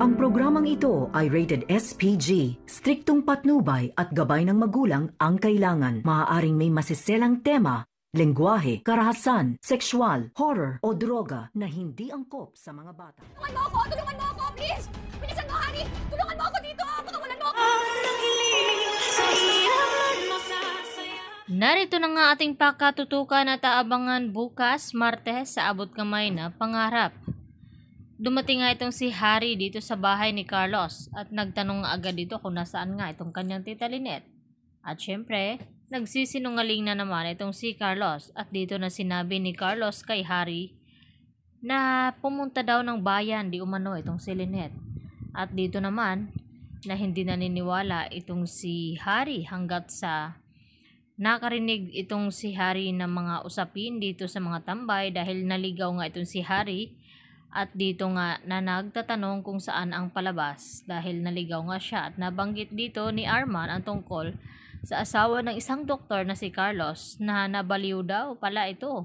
Ang programang ito ay rated SPG. Striktong patnubay at gabay ng magulang ang kailangan. Maaaring may masiselang tema, lengguwahe, karahasan, sexual, horror o droga na hindi angkop sa mga bata. Tulungan mo ako! Tulungan mo ako! Please! Bilisan mo, Hari! Tulungan mo ako dito! Baka wala mo ako! Narito na nga ating pakatutukan at aabangan bukas, Martes, sa abot kamay na pangarap. Dumating nga itong si Harry dito sa bahay ni Carlos at nagtanong agad dito kung nasaan nga itong kanyang tita Lynette. At syempre, nagsisinungaling na naman itong si Carlos at dito na sinabi ni Carlos kay Harry na pumunta daw ng bayan di umano itong si Lynette. At dito naman na hindi naniniwala itong si Harry hanggat sa Nakarinig itong si Harry ng mga usapin dito sa mga tambay dahil naligaw nga itong si Harry at dito nga na nagtatanong kung saan ang palabas dahil naligaw nga siya at nabanggit dito ni Arman ang tungkol sa asawa ng isang doktor na si Carlos na nabaliw daw pala ito.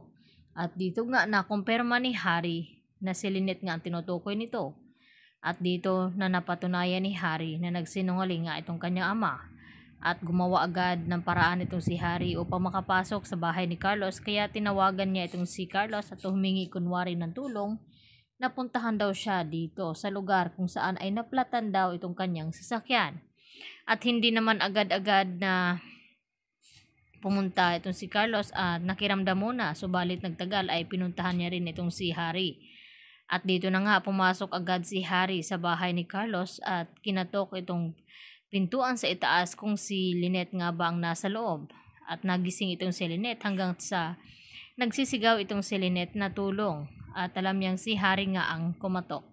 At dito nga nakumpirma ni Harry na si Lynette nga ang tinutukoy nito. At dito na napatunayan ni Harry na nagsinungaling nga itong kanyang ama. At gumawa agad ng paraan itong si Harry upang makapasok sa bahay ni Carlos kaya tinawagan niya itong si Carlos at humingi kunwari ng tulong napuntahan daw siya dito sa lugar kung saan ay naplatan daw itong kanyang sasakyan. At hindi naman agad-agad na pumunta itong si Carlos at nakiramdam muna. Subalit nagtagal ay pinuntahan niya rin itong si Harry. At dito na nga pumasok agad si Harry sa bahay ni Carlos at kinatok itong pintuan sa itaas kung si Lynette nga ba ang nasa loob. At nagising itong si Lynette hanggang sa nagsisigaw itong si Lynette na tulong at alam niyang si Hari nga ang kumatok.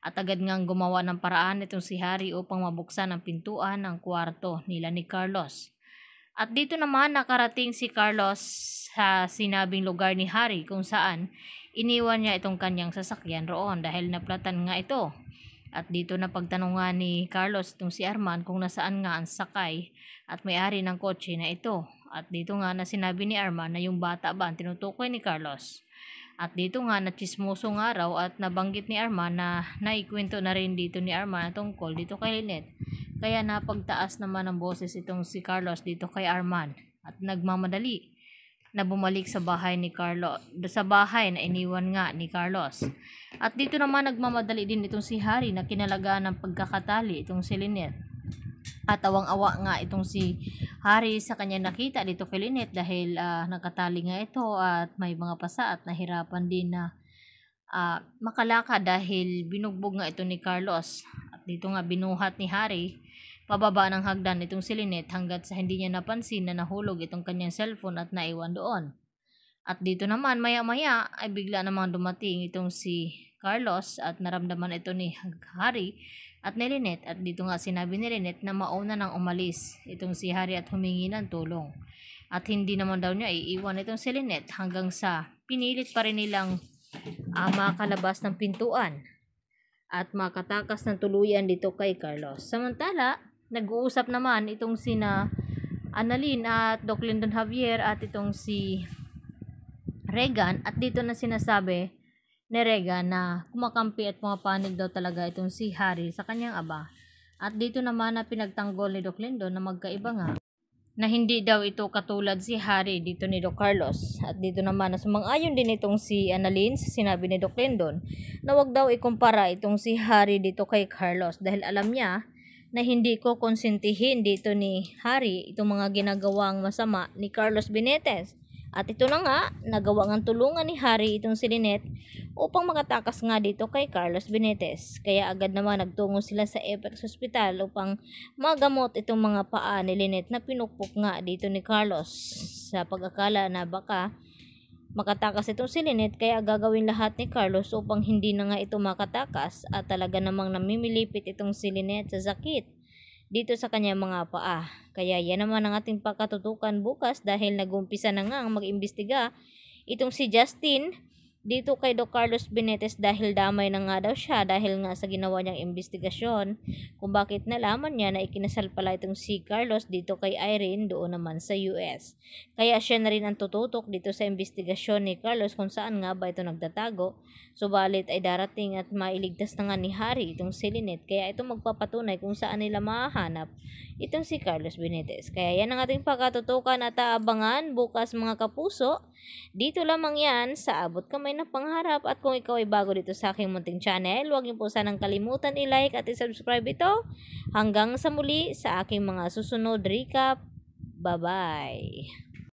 At agad ngang gumawa ng paraan itong si Hari upang mabuksan ang pintuan ng kwarto nila ni Carlos. At dito naman nakarating si Carlos sa sinabing lugar ni Hari kung saan iniwan niya itong kanyang sasakyan roon dahil naplatan nga ito. At dito na pagtanungan ni Carlos itong si Arman kung nasaan nga ang sakay at may-ari ng kotse na ito. At dito nga na sinabi ni Arman na yung bata ba ang tinutukoy ni Carlos. At dito nga, natsismoso nga raw at nabanggit ni Arman na naikwento na rin dito ni Arman tungkol dito kay Lynette. Kaya napagtaas naman ang boses itong si Carlos dito kay Arman at nagmamadali na bumalik sa bahay ni Carlo sa bahay na iniwan nga ni Carlos. At dito naman nagmamadali din itong si Harry na kinalagaan ng pagkakatali itong si Lynette at awang-awa nga itong si Harry sa kanya nakita dito kay Lynette dahil uh, nagkatali nga ito at may mga pasa at nahirapan din na uh, makalaka dahil binugbog nga ito ni Carlos. At dito nga binuhat ni Harry pababa ng hagdan itong si Lynette hanggat sa hindi niya napansin na nahulog itong kanyang cellphone at naiwan doon. At dito naman maya-maya ay bigla namang dumating itong si Carlos at naramdaman ito ni Harry at ni Lynette at dito nga sinabi ni Lynette na mauna nang umalis itong si Harry at humingi ng tulong. At hindi naman daw niya iiwan itong si Lynette hanggang sa pinilit pa rin nilang uh, makalabas ng pintuan at makatakas ng tuluyan dito kay Carlos. Samantala, nag-uusap naman itong sina Annalyn at Doc Lyndon Javier at itong si Regan at dito na sinasabi ni Regan na kumakampi at pumapanig daw talaga itong si Harry sa kanyang aba. At dito naman na pinagtanggol ni Doc Lindo na magkaiba nga na hindi daw ito katulad si Harry dito ni Doc Carlos. At dito naman na sumang-ayon din itong si Annalyn sinabi ni Doc Lindon na wag daw ikumpara itong si Harry dito kay Carlos dahil alam niya na hindi ko konsentihin dito ni Harry itong mga ginagawang masama ni Carlos Benitez. At ito na nga, nagawa ng tulungan ni Harry itong si Lynette upang makatakas nga dito kay Carlos Benitez. Kaya agad naman nagtungo sila sa Apex Hospital upang magamot itong mga paa ni Lynette na pinukpok nga dito ni Carlos sa pag-akala na baka Makatakas itong si Lynette kaya gagawin lahat ni Carlos upang hindi na nga ito makatakas at talaga namang namimilipit itong si Lynette sa sakit dito sa kanyang mga paa. Kaya yan naman ang ating pagkatutukan bukas dahil nagumpisa na nga ang mag-imbestiga itong si Justin dito kay Do Carlos Benitez dahil damay na nga daw siya dahil nga sa ginawa niyang investigasyon kung bakit nalaman niya na ikinasal pala itong si Carlos dito kay Irene doon naman sa US. Kaya siya na rin ang tututok dito sa investigasyon ni Carlos kung saan nga ba ito nagtatago. Subalit ay darating at mailigtas na nga ni Harry itong si Lynette kaya ito magpapatunay kung saan nila mahahanap itong si Carlos Benitez. Kaya yan ang ating pakatutukan at aabangan bukas mga kapuso. Dito lamang yan sa Abot Kamay tayo ng pangarap at kung ikaw ay bago dito sa aking munting channel, huwag niyo po sanang kalimutan i-like at i-subscribe ito. Hanggang sa muli sa aking mga susunod recap. Bye-bye!